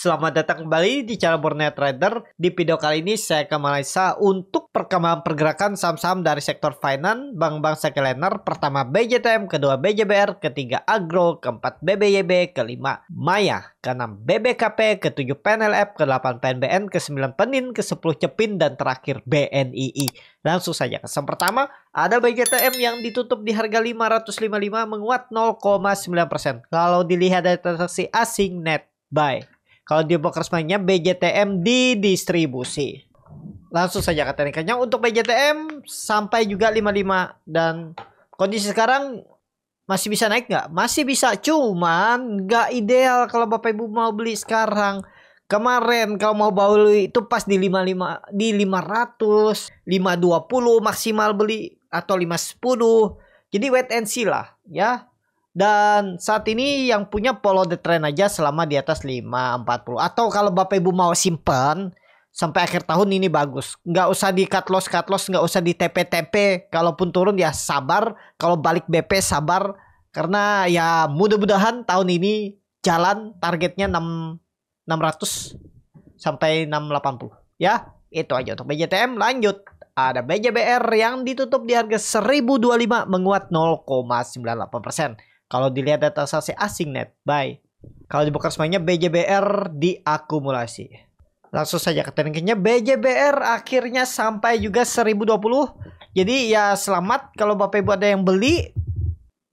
Selamat datang kembali di channel Borneo Trader. Di video kali ini saya akan Malaysia untuk perkembangan pergerakan saham-saham dari sektor finance, bank-bank sekuler, pertama BJTM, kedua BJBR, ketiga Agro, keempat BBYB, kelima Maya, keenam BBKP, ketujuh PNLF, kedelapan PNBN, kesembilan Penin, kesepuluh Cepin, dan terakhir BNII. Langsung saja ke saham pertama, ada BJTM yang ditutup di harga 555 menguat 0,9%. Kalau dilihat dari transaksi asing net buy kalau dia box resminya BJTM distribusi. Langsung saja ke teknikanya untuk BJTM sampai juga 55 dan kondisi sekarang masih bisa naik nggak? Masih bisa, cuman nggak ideal kalau Bapak Ibu mau beli sekarang. Kemarin kalau mau beli itu pas di 55 di 500, 520 maksimal beli atau 510. Jadi wait and see lah ya. Dan saat ini yang punya follow the trend aja selama di atas 540. Atau kalau Bapak Ibu mau simpan sampai akhir tahun ini bagus. Nggak usah di cut loss, cut loss, nggak usah di TP-TP. Kalaupun turun ya sabar. Kalau balik BP sabar. Karena ya mudah-mudahan tahun ini jalan targetnya 6, 600 sampai 680. Ya, itu aja untuk BJTM. Lanjut ada BJBR yang ditutup di harga 1025 menguat 0,98 persen. Kalau dilihat data transaksi asing net buy. Kalau dibuka semuanya BJBR diakumulasi. Langsung saja ke tekniknya BJBR akhirnya sampai juga 1020. Jadi ya selamat kalau Bapak Ibu ada yang beli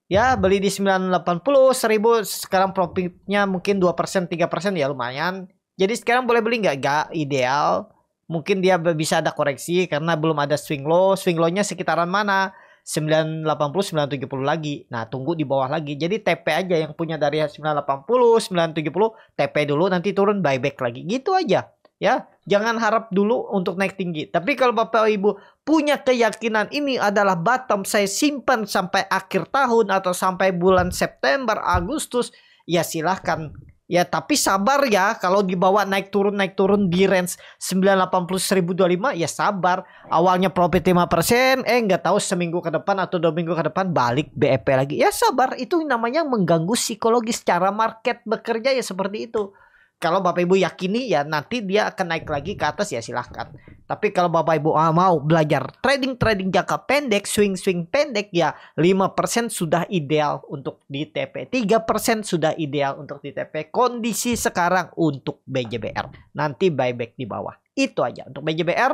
ya beli di 980 1000 sekarang profitnya mungkin 2% 3% ya lumayan. Jadi sekarang boleh beli nggak? Nggak ideal. Mungkin dia bisa ada koreksi karena belum ada swing low. Swing low-nya sekitaran mana? 980 970 lagi. Nah, tunggu di bawah lagi. Jadi TP aja yang punya dari 980 970 TP dulu nanti turun buyback lagi. Gitu aja. Ya, jangan harap dulu untuk naik tinggi. Tapi kalau Bapak Ibu punya keyakinan ini adalah bottom saya simpan sampai akhir tahun atau sampai bulan September, Agustus, ya silahkan Ya tapi sabar ya kalau dibawa naik turun naik turun di range 980 ya sabar. Awalnya profit 5% eh nggak tahu seminggu ke depan atau dua minggu ke depan balik BEP lagi. Ya sabar itu namanya mengganggu psikologis cara market bekerja ya seperti itu kalau Bapak Ibu yakini ya nanti dia akan naik lagi ke atas ya silahkan. Tapi kalau Bapak Ibu ah, mau belajar trading-trading jangka pendek, swing-swing pendek ya 5% sudah ideal untuk di TP. 3% sudah ideal untuk di TP. Kondisi sekarang untuk BJBR. Nanti buyback di bawah. Itu aja untuk BJBR.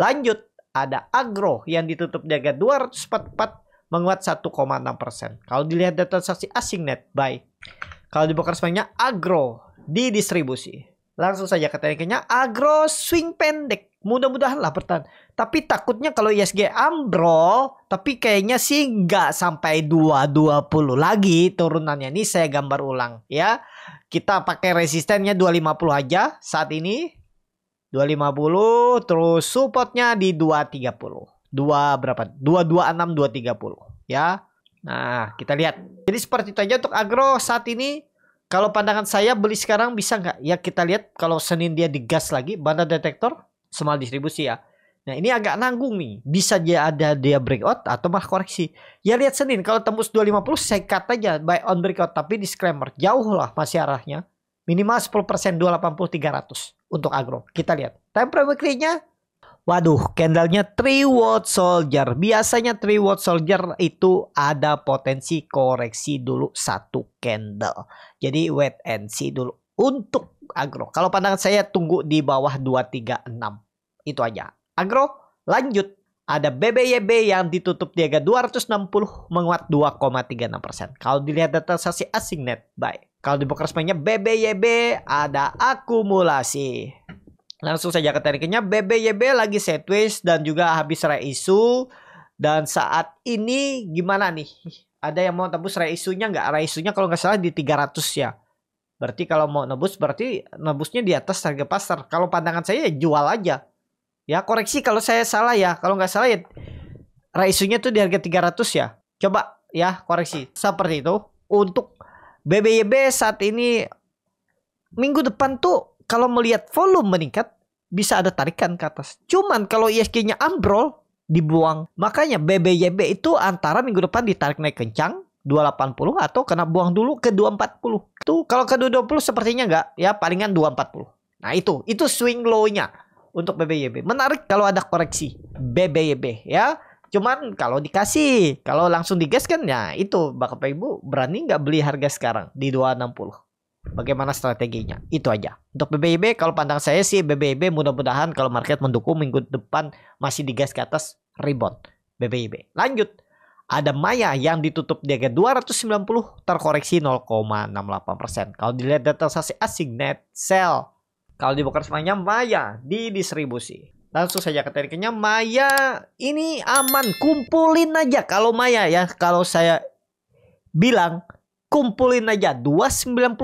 Lanjut ada agro yang ditutup jaga 244 menguat 1,6%. Kalau dilihat data transaksi asing net buy. Kalau di broker agro di distribusi. Langsung saja ke tekniknya agro swing pendek. Mudah-mudahan lah bertahan. Tapi takutnya kalau ISG ambrol, tapi kayaknya sih nggak sampai 220 lagi turunannya. Ini saya gambar ulang ya. Kita pakai resistennya 250 aja saat ini. 250 terus supportnya di 230. 2 berapa? 226 230 ya. Nah, kita lihat. Jadi seperti itu aja untuk agro saat ini kalau pandangan saya beli sekarang bisa nggak? Ya kita lihat kalau Senin dia digas lagi bandar detektor semal distribusi ya. Nah ini agak nanggung nih. Bisa dia ada dia breakout atau malah koreksi. Ya lihat Senin kalau tembus 250 saya katakan aja buy on breakout. Tapi disclaimer jauh lah masih arahnya. Minimal 10% 280 300 untuk agro. Kita lihat. Time frame weekly-nya Waduh, candlenya three world soldier. Biasanya three world soldier itu ada potensi koreksi dulu satu candle. Jadi wait and see dulu untuk agro. Kalau pandangan saya tunggu di bawah 236. Itu aja. Agro lanjut. Ada BBYB yang ditutup di harga 260 menguat 2,36%. Kalau dilihat data sasi asing net baik. Kalau di broker BBYB ada akumulasi. Langsung saja ke tekniknya BBYB lagi sideways dan juga habis isu dan saat ini gimana nih? Ada yang mau tembus isunya nggak? isunya kalau nggak salah di 300 ya. Berarti kalau mau nebus berarti nebusnya di atas harga pasar. Kalau pandangan saya ya jual aja. Ya koreksi kalau saya salah ya. Kalau nggak salah ya isunya tuh di harga 300 ya. Coba ya koreksi seperti itu untuk BBYB saat ini minggu depan tuh kalau melihat volume meningkat bisa ada tarikan ke atas. Cuman kalau ISG-nya ambrol dibuang. Makanya BBYB itu antara minggu depan ditarik naik kencang 280 atau kena buang dulu ke 240. Tuh kalau ke 220 sepertinya enggak ya palingan 240. Nah itu itu swing low-nya untuk BBYB. Menarik kalau ada koreksi BBYB ya. Cuman kalau dikasih, kalau langsung digas kan ya itu Bapak Ibu berani nggak beli harga sekarang di 260 bagaimana strateginya. Itu aja. Untuk BBIB kalau pandang saya sih BBIB mudah-mudahan kalau market mendukung minggu depan masih digas ke atas rebound BBIB. Lanjut. Ada Maya yang ditutup di harga 290 terkoreksi 0,68%. Kalau dilihat data sasi asing net sell. Kalau dibuka semuanya Maya di distribusi. Langsung saja ke tekniknya Maya ini aman kumpulin aja kalau Maya ya kalau saya bilang kumpulin aja 29280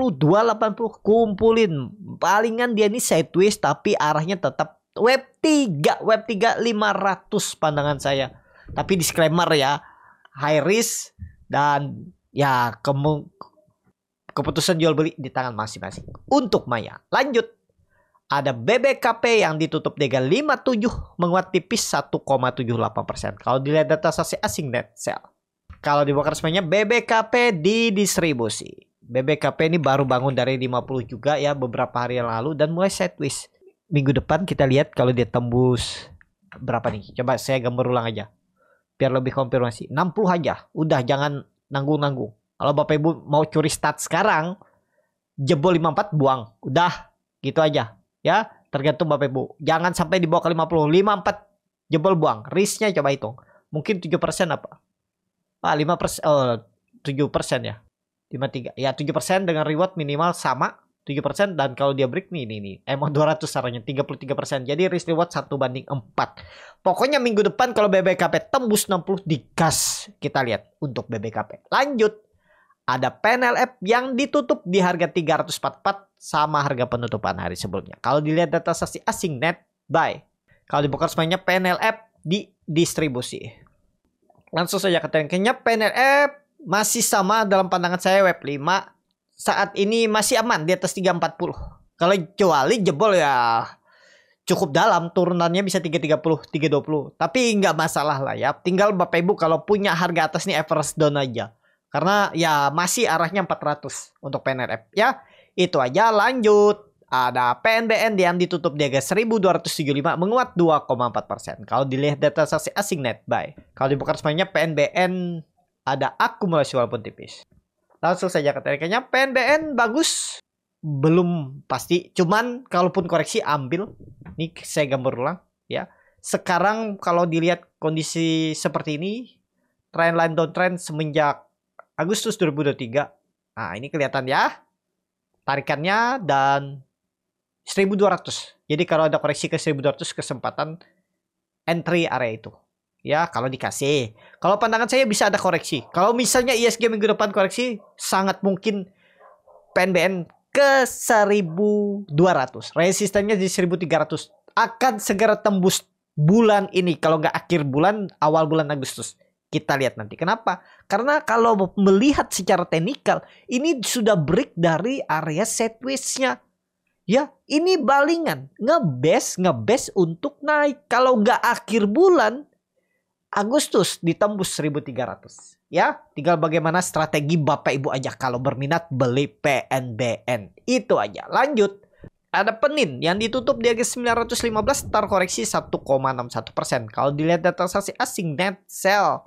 puluh kumpulin palingan dia ini sideways tapi arahnya tetap web 3 web 3 500 pandangan saya tapi disclaimer ya high risk dan ya kemu keputusan jual beli di tangan masing-masing untuk Maya lanjut ada BBKP yang ditutup lima tujuh menguat tipis 1,78%. Kalau dilihat data sasi asing net sell. Kalau di Bokersmennya BBKP di distribusi. BBKP ini baru bangun dari 50 juga ya beberapa hari yang lalu dan mulai setwis. Minggu depan kita lihat kalau dia tembus berapa nih? Coba saya gambar ulang aja. Biar lebih konfirmasi. 60 aja. Udah jangan nanggung-nanggung. Kalau Bapak Ibu mau curi stat sekarang jebol 54 buang. Udah gitu aja ya. Tergantung Bapak Ibu. Jangan sampai dibawa ke 50. 54 jebol buang. Risknya coba hitung. Mungkin 7% apa? Pak, ah, lima persen, oh, tujuh persen ya. lima tiga Ya, tujuh persen dengan reward minimal sama. tujuh persen dan kalau dia break nih, nih, nih. Emang ratus sarannya, tiga puluh tiga persen. Jadi risk reward satu banding empat Pokoknya minggu depan kalau BBKP tembus enam 60 gas Kita lihat untuk BBKP. Lanjut. Ada panel app yang ditutup di harga 344 sama harga penutupan hari sebelumnya. Kalau dilihat data saksi asing net buy. Kalau dibuka semuanya panel app di distribusi langsung saja ke tren. PNRF masih sama dalam pandangan saya web 5 saat ini masih aman di atas 340. Kalau kecuali jebol ya cukup dalam turunannya bisa 330, 320. Tapi nggak masalah lah ya. Tinggal Bapak Ibu kalau punya harga atas nih Everest down aja. Karena ya masih arahnya 400 untuk PNRF ya. Itu aja lanjut ada PNBN yang ditutup di harga 1275 menguat 2,4%. Kalau dilihat data saksi asing net buy. Kalau dibuka semuanya PNBN ada akumulasi walaupun tipis. Langsung saja ke PNBN bagus belum pasti cuman kalaupun koreksi ambil ini saya gambar ulang ya sekarang kalau dilihat kondisi seperti ini trend line downtrend semenjak Agustus 2023 nah ini kelihatan ya tarikannya dan 1200. Jadi kalau ada koreksi ke 1200 kesempatan entry area itu. Ya, kalau dikasih. Kalau pandangan saya bisa ada koreksi. Kalau misalnya ISG minggu depan koreksi, sangat mungkin PNBN ke 1200. Resistennya di 1300. Akan segera tembus bulan ini. Kalau nggak akhir bulan, awal bulan Agustus. Kita lihat nanti. Kenapa? Karena kalau melihat secara teknikal, ini sudah break dari area sideways-nya Ya, ini balingan. Ngebes, ngebes untuk naik. Kalau nggak akhir bulan, Agustus ditembus 1300. Ya, tinggal bagaimana strategi Bapak Ibu aja kalau berminat beli PNBN. Itu aja. Lanjut. Ada Penin yang ditutup di harga 915 tar koreksi persen Kalau dilihat data transaksi asing net sell.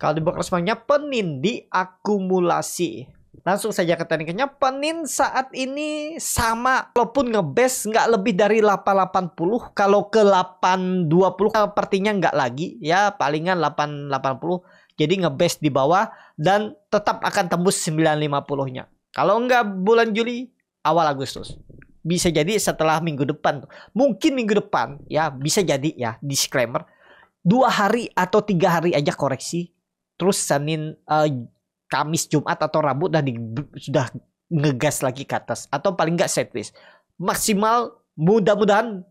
Kalau di broker semuanya Penin diakumulasi. Langsung saja ke tekniknya. Penin saat ini sama walaupun ngebase nggak lebih dari 880. Kalau ke 820 sepertinya nggak lagi. Ya palingan 880. Jadi ngebase di bawah dan tetap akan tembus 950-nya. Kalau nggak bulan Juli, awal Agustus. Bisa jadi setelah minggu depan. Mungkin minggu depan ya bisa jadi ya disclaimer. Dua hari atau tiga hari aja koreksi. Terus Senin uh, Kamis, Jumat atau Rabu udah di, sudah ngegas lagi ke atas atau paling nggak sideways. Maksimal mudah-mudahan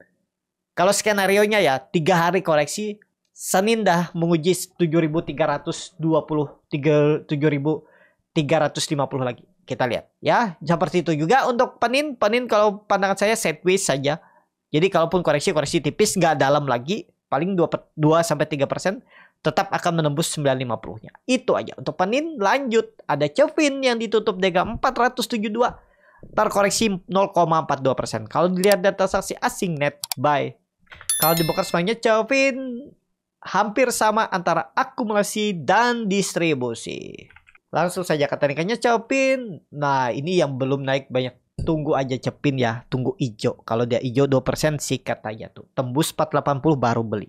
kalau skenario nya ya tiga hari koreksi Senin dah menguji 7.320 7.350 lagi kita lihat ya seperti itu juga untuk penin penin kalau pandangan saya sideways saja jadi kalaupun koreksi koreksi tipis nggak dalam lagi paling 2 2 sampai 3 persen tetap akan menembus 950-nya. Itu aja. Untuk Penin lanjut ada Cevin yang ditutup dega 472 terkoreksi 0,42%. Kalau dilihat data saksi asing net buy. Kalau dibuka semuanya Cevin hampir sama antara akumulasi dan distribusi. Langsung saja ke nikahnya Cepin. Nah, ini yang belum naik banyak. Tunggu aja Cepin ya, tunggu hijau Kalau dia ijo 2% sikat katanya tuh. Tembus 480 baru beli.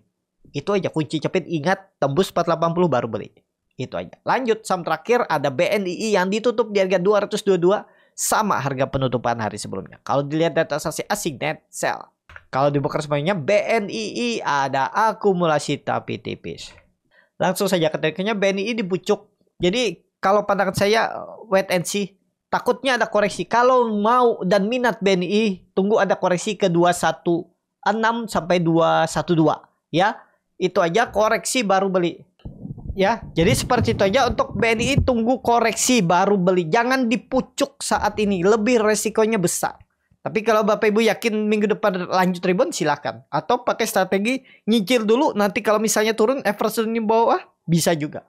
Itu aja kunci cepet ingat tembus 480 baru beli. Itu aja. Lanjut saham terakhir ada BNII yang ditutup di harga 222 sama harga penutupan hari sebelumnya. Kalau dilihat data sasi asing net sell. Kalau dibuka semuanya BNII ada akumulasi tapi tipis. Langsung saja ketikanya BNII dibucuk. Jadi kalau pandangan saya wait and see. Takutnya ada koreksi. Kalau mau dan minat BNI, tunggu ada koreksi ke 216 sampai 212 ya itu aja koreksi baru beli ya jadi seperti itu aja untuk BNI tunggu koreksi baru beli jangan dipucuk saat ini lebih resikonya besar tapi kalau Bapak Ibu yakin minggu depan lanjut rebound silahkan atau pakai strategi nyicil dulu nanti kalau misalnya turun average di bawah ah, bisa juga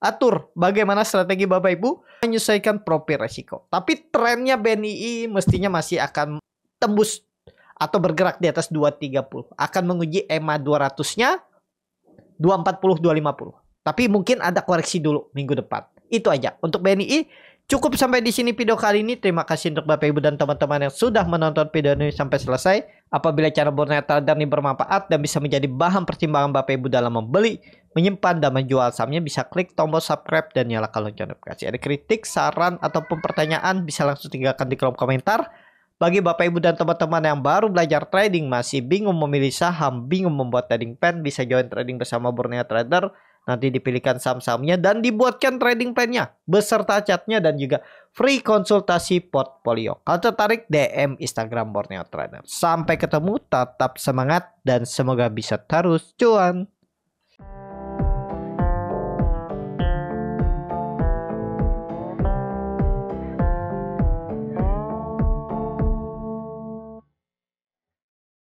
atur bagaimana strategi Bapak Ibu menyesuaikan profil resiko tapi trennya BNI mestinya masih akan tembus atau bergerak di atas 230 akan menguji EMA 200 nya 240 250. Tapi mungkin ada koreksi dulu minggu depan. Itu aja. Untuk BNI cukup sampai di sini video kali ini. Terima kasih untuk Bapak Ibu dan teman-teman yang sudah menonton video ini sampai selesai. Apabila cara Borneta dan ini bermanfaat dan bisa menjadi bahan pertimbangan Bapak Ibu dalam membeli, menyimpan dan menjual sahamnya bisa klik tombol subscribe dan nyalakan lonceng notifikasi. Ada kritik, saran ataupun pertanyaan bisa langsung tinggalkan di kolom komentar. Bagi Bapak Ibu dan teman-teman yang baru belajar trading masih bingung memilih saham, bingung membuat trading plan, bisa join trading bersama Borneo Trader. Nanti dipilihkan saham-sahamnya dan dibuatkan trading plan-nya beserta chat-nya dan juga free konsultasi portfolio. Kalau tertarik DM Instagram Borneo Trader. Sampai ketemu, tetap semangat dan semoga bisa terus cuan.